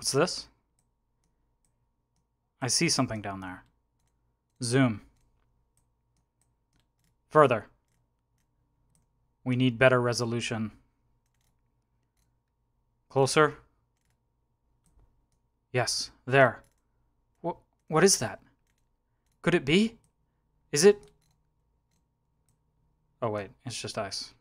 What's this? I see something down there. Zoom. Further. We need better resolution. Closer. Yes, there. What what is that? Could it be? Is it? Oh wait, it's just ice.